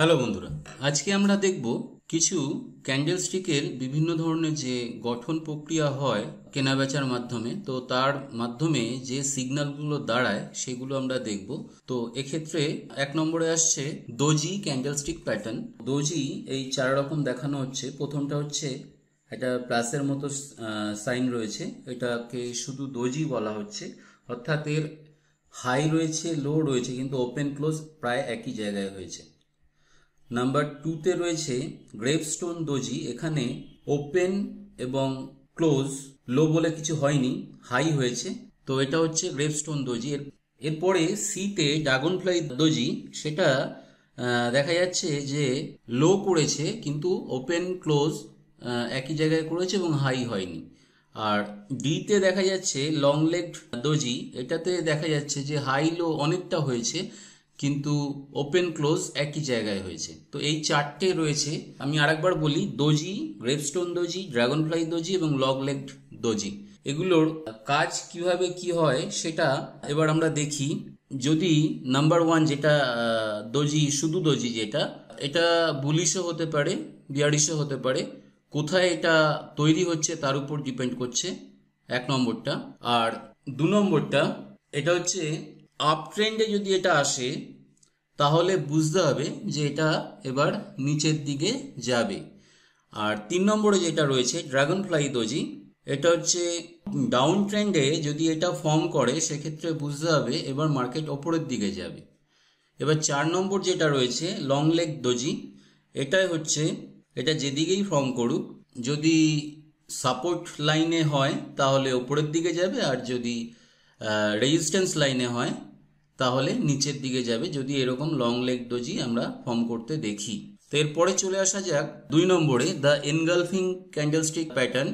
hello বন্ধুরা আজকে আমরা দেখব কিছু ক্যান্ডেল স্টিকের বিভিন্ন ধরনের যে গঠন প্রক্রিয়া হয় কেনাবেচার মাধ্যমে তো তার মাধ্যমে যে সিগন্যালগুলো দাঁড়ায় সেগুলো আমরা দেখব তো এক্ষেত্রে এক নম্বরে আসছে দোজি ক্যান্ডেলস্টিক প্যাটার্ন দোজি এই চার রকম দেখানো হচ্ছে প্রথমটা হচ্ছে এটা প্লাসের মতো সাইন রয়েছে এটাকে শুধু দোজি বলা হচ্ছে অর্থাৎ এর হাই রয়েছে লো রয়েছে কিন্তু ওপেন ক্লোজ প্রায় একই জায়গায় হয়েছে নাম্বার টুতে রয়েছে গ্রেভস্টোন দোজি এখানে ওপেন এবং ক্লোজ লো বলে কিছু হয়নি হাই হয়েছে তো এটা হচ্ছে গ্রেভস্টোন দোজি এরপরে সিতে ড্রাগন ফ্লাই দোজি সেটা দেখা যাচ্ছে যে লো করেছে কিন্তু ওপেন ক্লোজ একই জায়গায় করেছে এবং হাই হয়নি আর ডিতে দেখা যাচ্ছে লং লেগ দোজি এটাতে দেখা যাচ্ছে যে হাই লো অনেকটা হয়েছে কিন্তু ওপেন ক্লোজ একই জায়গায় হয়েছে তো এই চারটে রয়েছে আমি আরেকবার বলি doji gravestone doji dragon fly doji এবং লগ লেগ দোজি এগুলোর কাজ কিভাবে কি হয় সেটা এবার আমরা দেখি যদি নাম্বার ওয়ান যেটা দোজি শুধু দোজি যেটা এটা বুলিশও হতে পারে বিয়ারিশও হতে পারে কোথায় এটা তৈরি হচ্ছে তার উপর ডিপেন্ড করছে এক নম্বরটা আর দু নম্বরটা এটা হচ্ছে আপ ট্রেন্ডে যদি এটা আসে তাহলে বুঝতে হবে যে এটা এবার নিচের দিকে যাবে আর তিন নম্বরে যেটা রয়েছে ড্রাগন ফ্লাই দোজি এটা হচ্ছে ডাউন ট্রেন্ডে যদি এটা ফর্ম করে সেক্ষেত্রে বুঝতে হবে এবার মার্কেট ওপরের দিকে যাবে এবার চার নম্বর যেটা রয়েছে লং লেগ দোজি এটাই হচ্ছে এটা যেদিকেই ফর্ম করুক যদি সাপোর্ট লাইনে হয় তাহলে ওপরের দিকে যাবে আর যদি রেজিস্ট্যান্স লাইনে হয় তাহলে নিচের দিকে যাবে যদি এরকম লং লেগ ডোজি আমরা ফর্ম করতে দেখি তো এরপরে চলে আসা যাক দুই নম্বরে দ্য এনগালফিং ক্যান্ডেলস্টিক প্যাটার্ন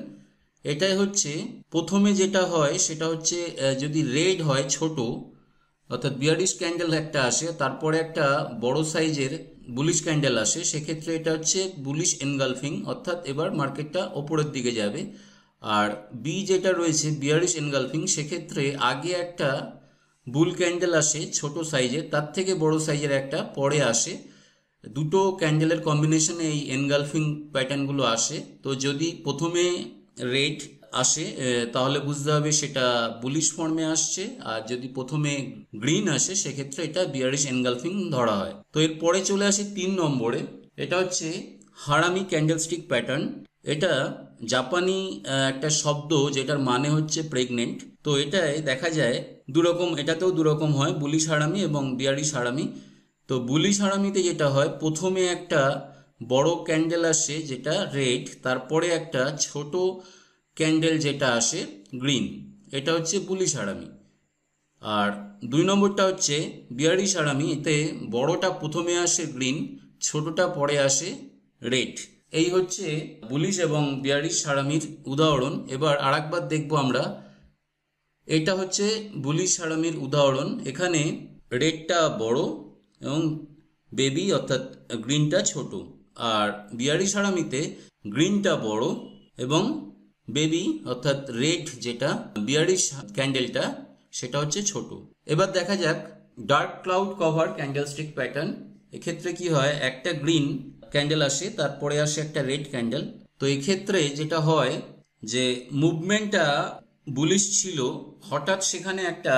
এটাই হচ্ছে প্রথমে যেটা হয় সেটা হচ্ছে যদি রেড হয় ছোট অর্থাৎ বিয়ারিশ ক্যান্ডেল একটা আসে তারপরে একটা বড় সাইজের বুলিশ ক্যান্ডেল আসে সেক্ষেত্রে এটা হচ্ছে বুলিশ এনগালফিং অর্থাৎ এবার মার্কেটটা ওপরের দিকে যাবে আর বি যেটা রয়েছে বিয়ারিশ এনগালফিং সেক্ষেত্রে আগে একটা বুল ক্যান্ডেল আসে ছোট সাইজের তার থেকে বড় সাইজের একটা পরে আসে দুটো ক্যান্ডেলের কম্বিনেশনে এই এনগালফিং প্যাটার্নগুলো আসে তো যদি প্রথমে রেড আসে তাহলে বুঝতে হবে সেটা বুলিশ ফর্মে আসছে আর যদি প্রথমে গ্রিন আসে সেক্ষেত্রে এটা বিয়ারিশ এনগালফিং ধরা হয় তো এরপরে চলে আসে তিন নম্বরে এটা হচ্ছে হারামি ক্যান্ডেলস্টিক প্যাটার্ন এটা জাপানি একটা শব্দ যেটার মানে হচ্ছে প্রেগনেন্ট তো এটায় দেখা যায় দুরকম এটাতেও দুরকম হয় বুলি সারামি এবং বিয়ারি সারামি তো বুলি সারামিতে যেটা হয় প্রথমে একটা বড় ক্যান্ডেল আসে যেটা রেড তারপরে একটা ছোট ক্যান্ডেল যেটা আসে গ্রিন এটা হচ্ছে বুলি সারামি আর দুই নম্বরটা হচ্ছে বিয়ারি সারামি এতে বড়টা প্রথমে আসে গ্রিন ছোটটা পরে আসে রেড এই হচ্ছে বুলিশ এবং বিয়ারিশ সারামির উদাহরণ এবার আর একবার দেখবো আমরা এটা হচ্ছে বুলিশ সারামির উদাহরণ এখানে রেডটা বড় এবং বেবি অর্থাৎ গ্রিনটা ছোট আর বিয়ারি সারামিতে গ্রিনটা বড় এবং বেবি অর্থাৎ রেড যেটা বিয়ারি ক্যান্ডেলটা সেটা হচ্ছে ছোট এবার দেখা যাক dark cloud cover candlestick pattern এক্ষেত্রে কি হয় একটা গ্রিন ক্যান্ডেল আসে তারপরে আসে একটা রেড ক্যান্ডেল তো এই ক্ষেত্রে যেটা হয় যে মুভমেন্টটা বুলিশ ছিল হঠাৎ সেখানে একটা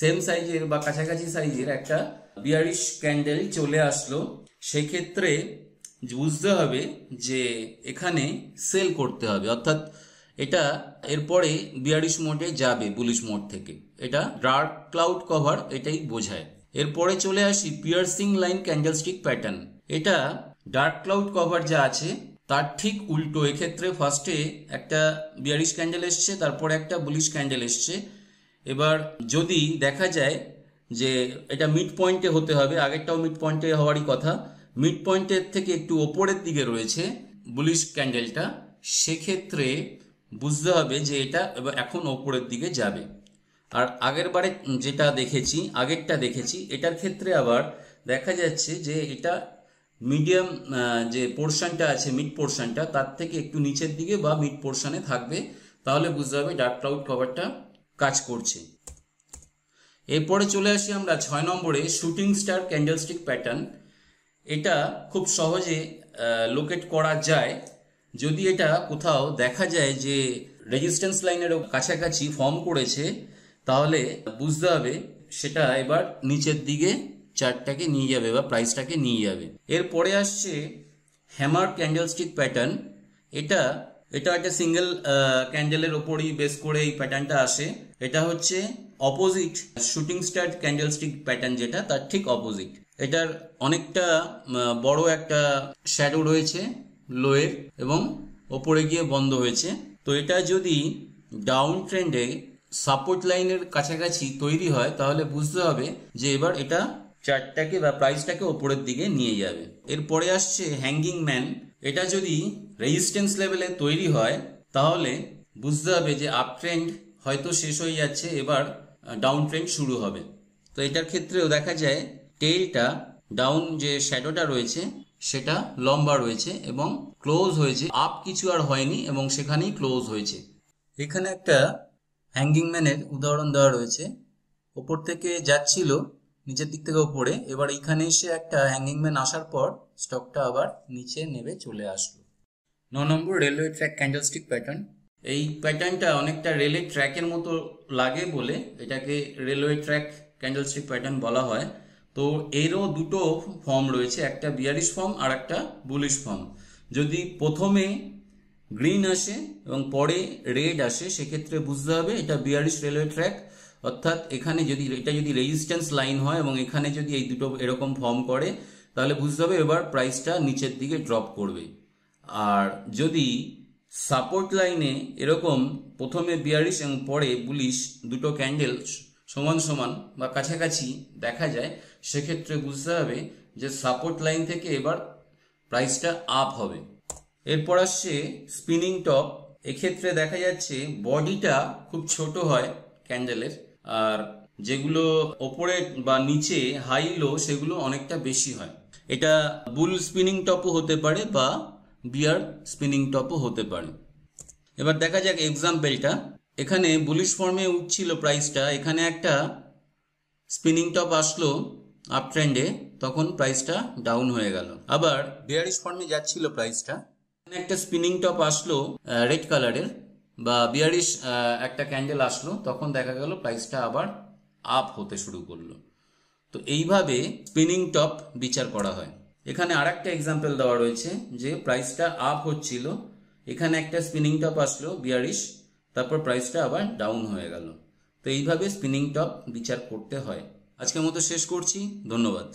সেম সাইজের বা কাছাকাছি সাইজের একটা বিয়ারিশ ক্যান্ডেল চলে আসলো সেক্ষেত্রে বুঝতে হবে যে এখানে সেল করতে হবে অর্থাৎ এটা এরপরে বিয়ারিশ মোডে যাবে বুলিশ মোড থেকে এটা ডার্ক ক্লাউড কভার এটাই বোঝায় এরপরে চলে আসি পিয়ার্সিং লাইন ক্যান্ডেলস্টিক প্যাটার্ন এটা ডার্ক ক্লাউড কভার যা আছে তার ঠিক উল্টো এক্ষেত্রে ফার্স্টে একটা বিয়ারিশ ক্যান্ডেল এসছে তারপরে একটা বুলিশ ক্যান্ডেল এসছে এবার যদি দেখা যায় যে এটা মিড পয়েন্টে হতে হবে আগেরটাও মিড পয়েন্টে হওয়ারই কথা মিড পয়েন্টের থেকে একটু ওপরের দিকে রয়েছে বুলিশ ক্যান্ডেলটা সেক্ষেত্রে বুঝতে হবে যে এটা এখন ওপরের দিকে যাবে আর আগের বারে যেটা দেখেছি আগেরটা দেখেছি এটার ক্ষেত্রে আবার দেখা যাচ্ছে যে এটা মিডিয়াম যে পোর্শনটা আছে মিড পোর্শনটা তার থেকে একটু নিচের দিকে বা মিড পোর্শনে থাকবে তাহলে বুঝতে হবে ডার্ক ক্লাউড কভারটা কাজ করছে এরপরে চলে আসি আমরা ছয় নম্বরে শুটিং স্টার ক্যান্ডেলস্টিক প্যাটার্ন এটা খুব সহজে লোকেট করা যায় যদি এটা কোথাও দেখা যায় যে রেজিস্ট্যান্স লাইনের কাছাকাছি ফর্ম করেছে তাহলে বুঝতে হবে সেটা এবার নিচের দিকে চার্টটাকে নিয়ে যাবে বা প্রাইসটাকে নিয়ে যাবে এরপরে আসছে হ্যামার ক্যান্ডেলস্টিক প্যাটার্ন এটা এটা একটা সিঙ্গেল ক্যান্ডেলের ওপরই বেস করে এই প্যাটার্নটা আসে এটা হচ্ছে opposite shooting star stick pattern যেটা তার ঠিক অপোজিট এটার অনেকটা বড় একটা শ্যাডো রয়েছে লোয়ের এবং ওপরে গিয়ে বন্ধ হয়েছে তো এটা যদি ডাউন ট্রেন্ডে সাপোর্ট লাইনের কাছাকাছি তৈরি হয় তাহলে বুঝতে হবে যে এবার এটা চার্টটাকে বা প্রাইসটাকে ওপরের দিকে নিয়ে যাবে এরপরে আসছে হ্যাঙ্গিং ম্যান এটা যদি রেজিস্ট্যান্স লেভেলে তৈরি হয় তাহলে বুঝতে হবে যে আপ ট্রেন্ড হয়তো শেষ হয়ে যাচ্ছে এবার ডাউন ট্রেন্ড শুরু হবে তো এটার ক্ষেত্রেও দেখা যায় টেইলটা ডাউন যে শ্যাডোটা রয়েছে সেটা লম্বা রয়েছে এবং ক্লোজ হয়েছে আপ কিছু আর হয়নি এবং সেখানেই ক্লোজ হয়েছে এখানে একটা হ্যাঙ্গিং ম্যানের উদাহরণ দেওয়া রয়েছে ওপর থেকে যাচ্ছিল নিচের দিক থেকে উপরে এবার এখানে এসে একটা হ্যাঙ্গিং ম্যান আসার পর স্টকটা আবার নিচে নেমে চলে আসলো ন number railway track candlestick pattern এই প্যাটার্নটা অনেকটা রেলের ট্র্যাকের মতো লাগে বলে এটাকে রেলওয়ে ট্র্যাক ক্যান্ডেলস্টিক প্যাটার্ন বলা হয় তো এরও দুটো ফর্ম রয়েছে একটা বিয়ারিশ ফর্ম আর একটা বুলিশ ফর্ম যদি প্রথমে গ্রিন আসে এবং পরে রেড আসে সেক্ষেত্রে বুঝতে হবে এটা বিয়ারিশ রেলওয়ে ট্র্যাক অর্থাৎ এখানে যদি এটা যদি রেজিস্ট্যান্স লাইন হয় এবং এখানে যদি এই দুটো এরকম ফর্ম করে তাহলে বুঝতে হবে এবার প্রাইসটা নিচের দিকে ড্রপ করবে আর যদি সাপোর্ট লাইনে এরকম প্রথমে বিয়ারিশ এবং পরে বুলিশ দুটো ক্যান্ডেল সমান সমান বা কাছাকাছি দেখা যায় সেক্ষেত্রে বুঝতে হবে যে সাপোর্ট লাইন থেকে এবার প্রাইসটা আপ হবে এরপর আসছে স্পিনিং টপ এক্ষেত্রে দেখা যাচ্ছে বডিটা খুব ছোট হয় ক্যান্ডেলের আর যেগুলো ওপরে বা নিচে হাই লো সেগুলো অনেকটা বেশি হয় এটা বুল স্পিনিং টপও হতে পারে বা বিয়ার স্পিনিং টপও হতে পারে এবার দেখা যাক এক্সাম্পেলটা এখানে বুলিশ ফর্মে উঠছিল প্রাইসটা এখানে একটা স্পিনিং টপ আসলো আপ ট্রেন্ডে তখন প্রাইসটা ডাউন হয়ে গেল আবার বিয়ারিশ ফর্মে যাচ্ছিল প্রাইসটা এখানে একটা স্পিনিং টপ আসলো রেড কালারের বা বিয়ারিশ একটা ক্যান্ডেল আসলো তখন দেখা গেল প্রাইসটা আবার আপ হতে শুরু করলো তো এইভাবে স্পিনিং টপ বিচার করা হয় এখানে আর একটা এক্সাম্পল দেওয়া রয়েছে যে প্রাইসটা আপ হচ্ছিল এখানে একটা স্পিনিং টপ আসলো বিয়ারিশ তারপর প্রাইসটা আবার ডাউন হয়ে গেল তো এইভাবে স্পিনিং টপ বিচার করতে হয় আজকের মতো শেষ করছি ধন্যবাদ